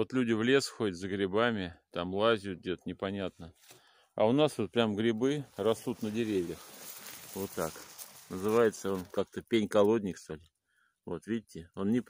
Вот люди в лес ходят за грибами, там лазят где-то, непонятно. А у нас вот прям грибы растут на деревьях. Вот так. Называется он как-то пень-колодник, что ли. Вот, видите, он не, при...